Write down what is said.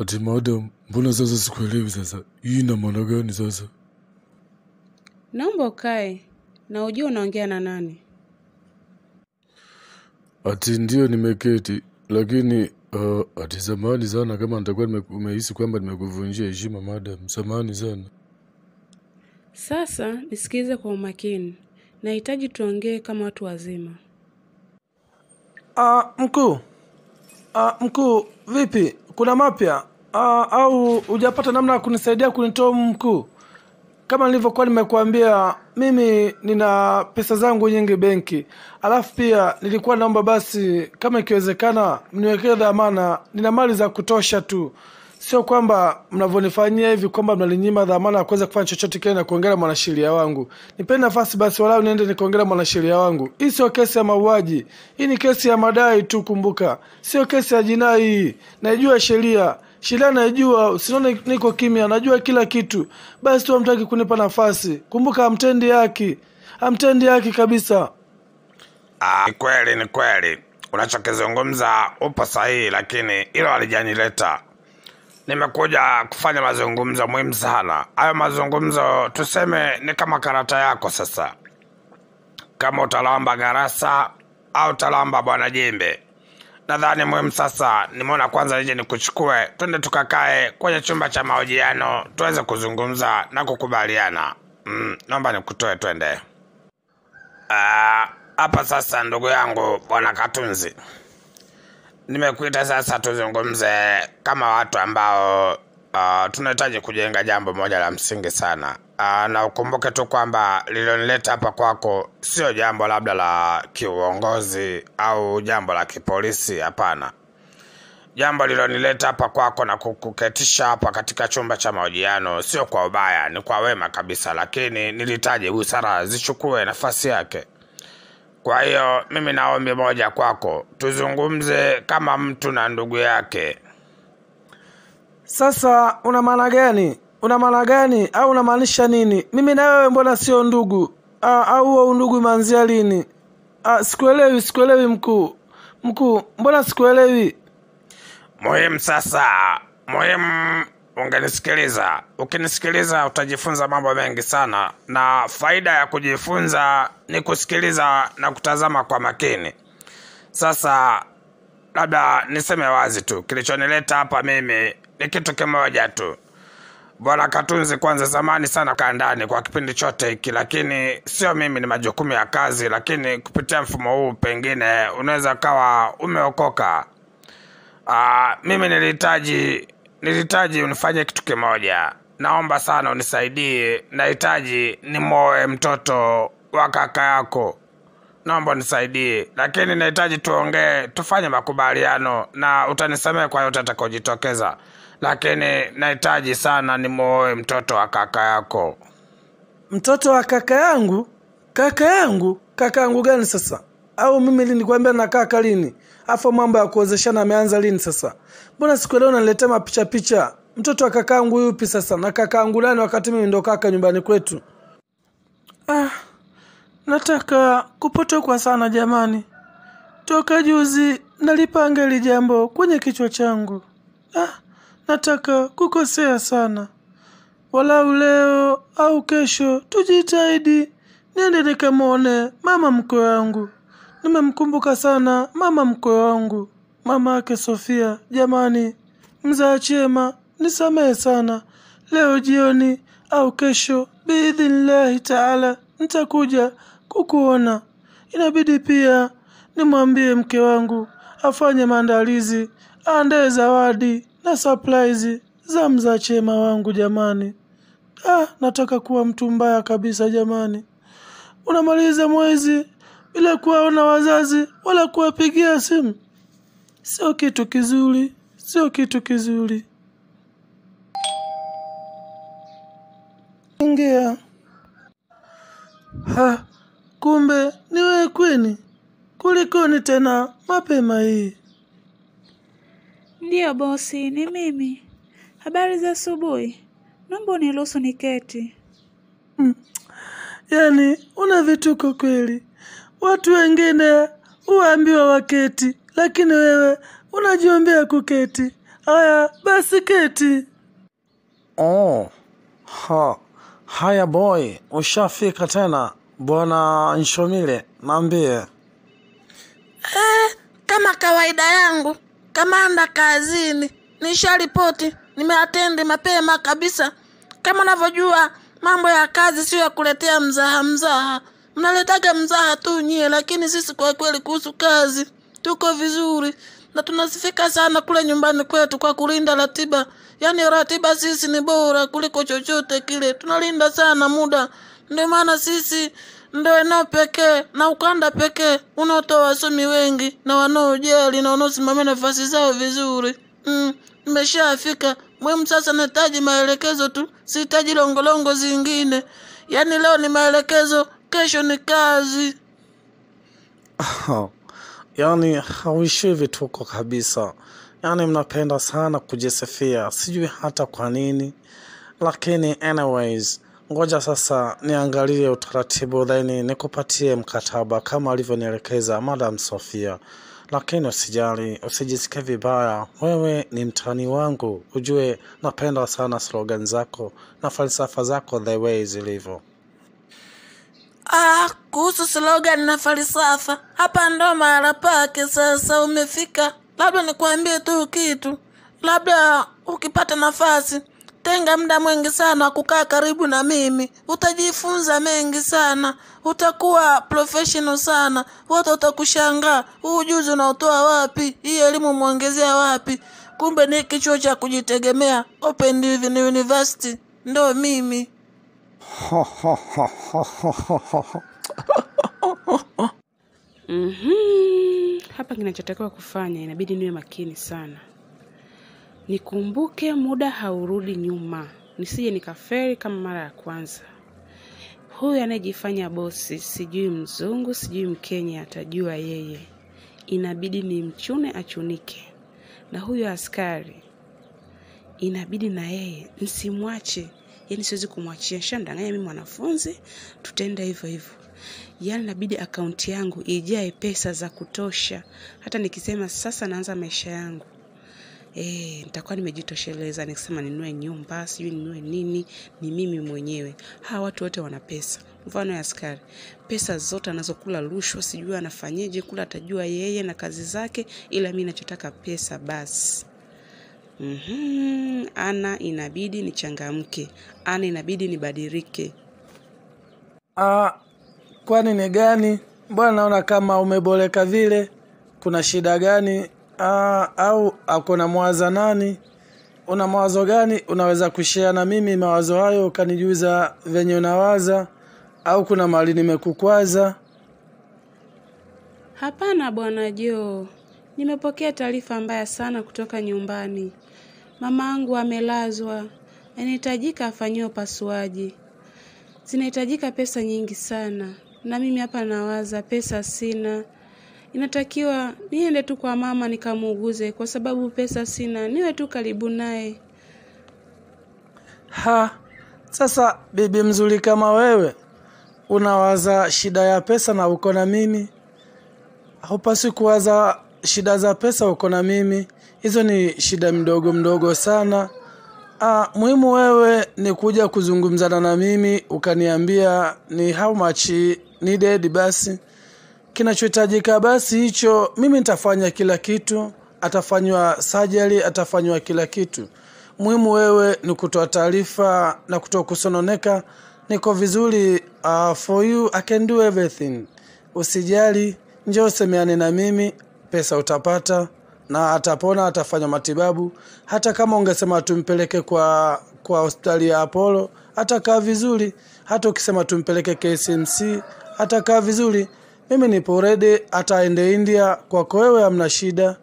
Ati madam, mbona sasa sikuelewi sasa? Hii ina maana gani sasa? Naomba ukae na ujue unaongea na nani. Ati ndio nimeketi, lakini uh, ati samahani sana kama nitakuwa umehisi kwamba nimekuvunjia heshima madam, samahani sana. Sasa nisikilize kwa umakini, nahitaji tuongee kama watu wazima. Uh, mkuu Ah, mkuu vipi, kuna mapya ah, au hujapata namna ya kunisaidia kunitoa mkuu? Kama nilivyokuwa nimekuambia, mimi nina pesa zangu nyingi benki, alafu pia nilikuwa naomba basi, kama ikiwezekana, mniwekee dhamana. Nina mali za kutosha tu sio kwamba mnavyonifanyia hivi kwamba mnalinyima dhamana ya kuweza kufanya chochote kile na kuongea mwanasheria wangu. Nipeni nafasi basi, walau niende nikaongea mwanasheria wangu. Hii sio kesi ya mauaji, hii ni kesi ya madai tu. Kumbuka, sio kesi ya jinai hii. Naijua sheria, sheria naijua. Usione niko kimya, najua kila kitu. Basi tu hamtaki kunipa nafasi. Kumbuka, hamtendi haki, hamtendi haki kabisa. Ah, ni kweli, ni kweli unachokizungumza, upo sahihi, lakini hilo alijanileta nimekuja kufanya mazungumzo muhimu sana. Hayo mazungumzo tuseme ni kama karata yako sasa, kama utalamba Garasa au utalamba Bwana Jembe. Nadhani muhimu sasa, nimeona kwanza nije nikuchukue, twende tukakae kwenye chumba cha mahojiano tuweze kuzungumza na kukubaliana. Mm, naomba nikutoe, twende ah, hapa. Uh, sasa ndugu yangu Bwana Katunzi, nimekuita sasa tuzungumze kama watu ambao uh, tunahitaji kujenga jambo moja la msingi sana uh, na ukumbuke tu kwamba lililonileta hapa kwako sio jambo labda la kiuongozi au jambo la kipolisi hapana jambo lililonileta hapa kwako na kukuketisha hapa katika chumba cha mahojiano sio kwa ubaya ni kwa wema kabisa lakini nilihitaji busara zichukue nafasi yake kwa hiyo mimi na ombi moja kwako, tuzungumze kama mtu na ndugu yake. Sasa una maana gani? Una maana gani au unamaanisha nini? Mimi na wewe mbona sio ndugu? Au huo undugu manzia lini? Sikuelewi, sikuelewi mkuu. Mkuu, mbona sikuelewi? Muhimu sasa, muhimu ungenisikiliza. Ukinisikiliza utajifunza mambo mengi sana, na faida ya kujifunza ni kusikiliza na kutazama kwa makini. Sasa labda niseme wazi tu, kilichonileta hapa mimi ni kitu kimoja tu. Bwana Katunzi kwanza zamani sana kaa ndani kwa kipindi chote hiki, lakini sio mimi, ni majukumu ya kazi. Lakini kupitia mfumo huu pengine unaweza kawa umeokoka. Aa, ah, mimi nilihitaji nilitaji unifanye kitu kimoja naomba sana unisaidie nahitaji nimwoe mtoto wa kaka yako naomba unisaidie lakini nahitaji tuongee tufanye makubaliano na utanisamehe kwa yote atakaojitokeza lakini nahitaji sana nimwoe mtoto wa kaka yako mtoto wa kaka yangu kaka yangu kaka yangu gani sasa au mimi nilikwambia nakaa lini? afu mambo ya kuozeshana ameanza lini sasa? Mbona siku leo naletea mapicha picha? Mtoto wa kakaangu yupi sasa? Na kakaangu nani wakati mimi ndo kaka nyumbani kwetu? Ah, nataka kupotokwa sana jamani. Toka juzi nalipanga hili jambo kwenye kichwa changu. Ah, nataka kukosea sana. Walau leo au kesho tujitahidi niende nikamwone mama mkwe wangu. Nimemkumbuka sana mama mkwe wangu, mama yake Sofia. Jamani, mzaa chema, nisamehe sana. Leo jioni au kesho, biidhnillahi taala, nitakuja kukuona. Inabidi pia nimwambie mke wangu afanye maandalizi, aandae zawadi na surprise za mzaa chema wangu. Jamani, ah, nataka kuwa mtu mbaya kabisa. Jamani, unamaliza mwezi bila kuwaona wazazi wala kuwapigia simu sio kitu kizuri, sio kitu kizuri. Ingia. Ha, kumbe ni wewe kwini? Kulikoni tena mapema hii? Ndiyo bosi, ni mimi. Habari za asubuhi. Naomba uniruhusu niketi. Hmm. Yaani una vituko kweli. Watu wengine huambiwa waketi, lakini wewe unajiombea kuketi. Haya basi keti. Oh, ha. Haya boy, ushafika tena bwana Nshomile, naambie. Eh, kama kawaida yangu, kamanda kazini, nisha ripoti nimeatendi mapema kabisa. Kama unavyojua mambo ya kazi sio ya kuletea mzaha mzaha mnaletaga mzaha tu nyie, lakini sisi kwa kweli kuhusu kazi tuko vizuri na tunasifika sana kule nyumbani kwetu kwa kulinda ratiba. Yaani ratiba sisi ni bora kuliko chochote kile, tunalinda sana muda. Ndio maana sisi ndio eneo pekee na ukanda pekee unaotoa wasomi wengi na wanaojali na wanaosimamia nafasi zao vizuri. Mm, nimeshafika muhimu. Sasa nahitaji maelekezo tu, sihitaji longolongo zingine. Yaani leo ni maelekezo Kesho ni kazi. Oh, yaani hauishi vituko kabisa. yani mnapenda sana kujisifia, sijui hata kwa nini. Lakini anyways, ngoja sasa niangalie utaratibu then nikupatie mkataba kama alivyonielekeza Madam Sofia. Lakini usijali, usijisikie vibaya. Wewe ni mtani wangu, ujue napenda sana slogan zako na falsafa zako the way zilivyo. Ah, kuhusu slogan na falsafa, hapa ndo mahala pake. Sasa umefika, labda nikuambie tu kitu, labda ukipata nafasi, tenga muda mwingi sana kukaa karibu na mimi, utajifunza mengi sana, utakuwa professional sana, watu watakushangaa, huu ujuzi unaotoa wapi? Hii elimu umeongezea wapi? Kumbe ni kichuo cha kujitegemea, Open University ndo mimi mm Hapa kinachotakiwa kufanya, inabidi niwe makini sana, nikumbuke muda haurudi nyuma, nisije nikaferi kama mara ya kwanza. Huyu anayejifanya bosi, sijui mzungu, sijui Mkenya, atajua yeye. Inabidi ni mchune achunike, na huyu askari inabidi na yeye nsimwache yani siwezi kumwachia shandanganya mimi mwanafunzi tutaenda hivyo hivyo yani nabidi akaunti yangu ijae pesa za kutosha hata nikisema sasa naanza maisha yangu E, nitakuwa nimejitosheleza nikisema ninue nyumba sijui ninue nini ni mimi mwenyewe hawa watu wote wana pesa mfano ya askari pesa zote anazokula rushwa sijui anafanyeje kula atajua yeye na kazi zake ila mi nachotaka pesa basi mm -hmm. Ana inabidi nichangamke, ana inabidi nibadirike Ah, kwani ni gani? Mbona naona kama umeboreka vile, kuna shida gani? Ah, au akona mwaza nani? Una mawazo gani? Unaweza kushare na mimi mawazo hayo, ukanijuza venye unawaza, au kuna mali nimekukwaza? Hapana bwana joo nimepokea taarifa mbaya sana kutoka nyumbani mama angu amelazwa, anahitajika afanyiwe upasuaji. Zinahitajika pesa nyingi sana, na mimi hapa nawaza pesa sina. Inatakiwa niende tu kwa mama nikamuuguze, kwa sababu pesa sina, niwe tu karibu naye. Ha, sasa bibi mzuri kama wewe unawaza shida ya pesa na uko na mimi, haupaswi kuwaza shida za pesa uko na mimi. Hizo ni shida mdogo mdogo sana. Ah, muhimu wewe ni kuja kuzungumzana na mimi ukaniambia ni how much needed, basi kinachohitajika basi hicho, mimi nitafanya kila kitu, atafanywa sajali atafanywa kila kitu. Muhimu wewe ni kutoa taarifa na kutoa kusononeka, niko vizuri. Uh, for you I can do everything, usijali, njoo semeane na mimi, pesa utapata na atapona, atafanya matibabu. Hata kama ungesema tumpeleke kwa kwa hospitali ya Apollo atakaa vizuri, hata ukisema tumpeleke KCMC atakaa vizuri. Mimi nipo ready, ataende India, kwako wewe hamna shida.